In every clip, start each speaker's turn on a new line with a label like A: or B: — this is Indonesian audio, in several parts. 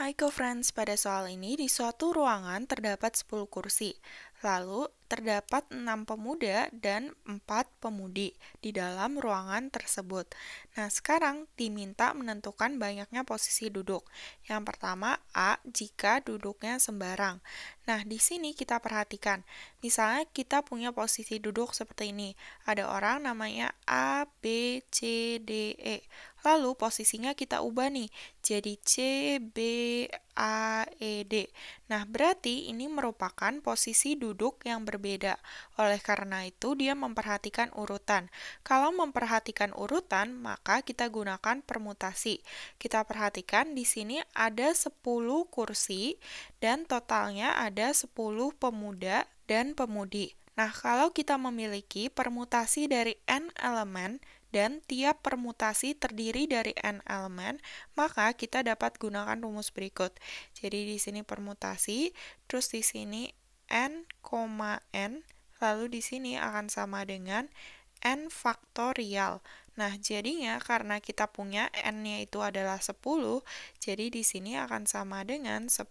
A: Hai co-friends, pada soal ini di suatu ruangan terdapat 10 kursi. Lalu terdapat enam pemuda dan empat pemudi di dalam ruangan tersebut. Nah, sekarang diminta menentukan banyaknya posisi duduk. Yang pertama, A, jika duduknya sembarang. Nah, di sini kita perhatikan. Misalnya kita punya posisi duduk seperti ini. Ada orang namanya A, B, C, D, E. Lalu posisinya kita ubah nih jadi C, B, A, E, D. Nah, berarti ini merupakan posisi duduk yang berbeda berbeda. Oleh karena itu, dia memperhatikan urutan. Kalau memperhatikan urutan, maka kita gunakan permutasi. Kita perhatikan di sini ada 10 kursi dan totalnya ada 10 pemuda dan pemudi. Nah, kalau kita memiliki permutasi dari n elemen, dan tiap permutasi terdiri dari n elemen, maka kita dapat gunakan rumus berikut. Jadi di sini permutasi, terus di sini n, n lalu di sini akan sama dengan n faktorial. Nah, jadinya karena kita punya n-nya itu adalah 10, jadi di sini akan sama dengan 10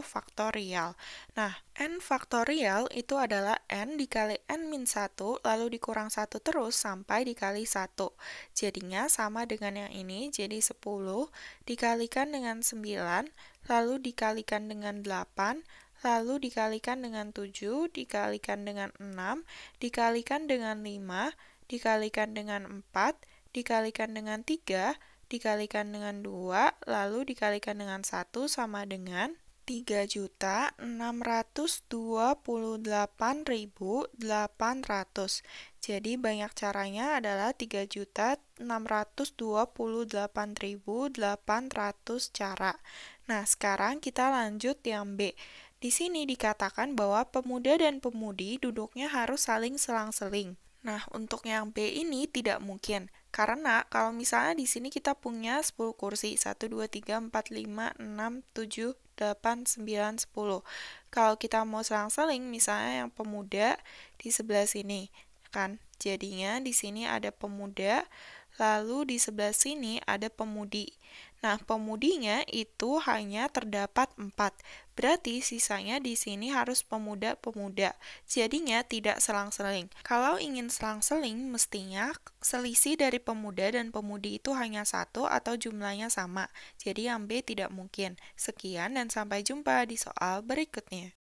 A: faktorial. Nah, n faktorial itu adalah n dikali n min 1, lalu dikurang 1 terus sampai dikali 1. Jadinya sama dengan yang ini, jadi 10 dikalikan dengan 9, lalu dikalikan dengan 8, lalu dikalikan dengan 7, dikalikan dengan 6, dikalikan dengan 5, dikalikan dengan 4, dikalikan dengan 3, dikalikan dengan 2, lalu dikalikan dengan 1 sama dengan 3.628.800. Jadi banyak caranya adalah 3.628.800 cara. Nah, sekarang kita lanjut yang B. Di sini dikatakan bahwa pemuda dan pemudi duduknya harus saling selang-seling. Nah, untuk yang B ini tidak mungkin, karena kalau misalnya di sini kita punya 10 kursi, 1, 2, 3, 4, 5, 6, 7, 8, 9, 10. Kalau kita mau selang-seling, misalnya yang pemuda di sebelah sini, kan? Jadinya di sini ada pemuda, Lalu di sebelah sini ada pemudi. Nah, pemudinya itu hanya terdapat empat. Berarti sisanya di sini harus pemuda-pemuda. Jadinya tidak selang-seling. Kalau ingin selang-seling, mestinya selisih dari pemuda dan pemudi itu hanya satu atau jumlahnya sama. Jadi yang B tidak mungkin. Sekian dan sampai jumpa di soal berikutnya.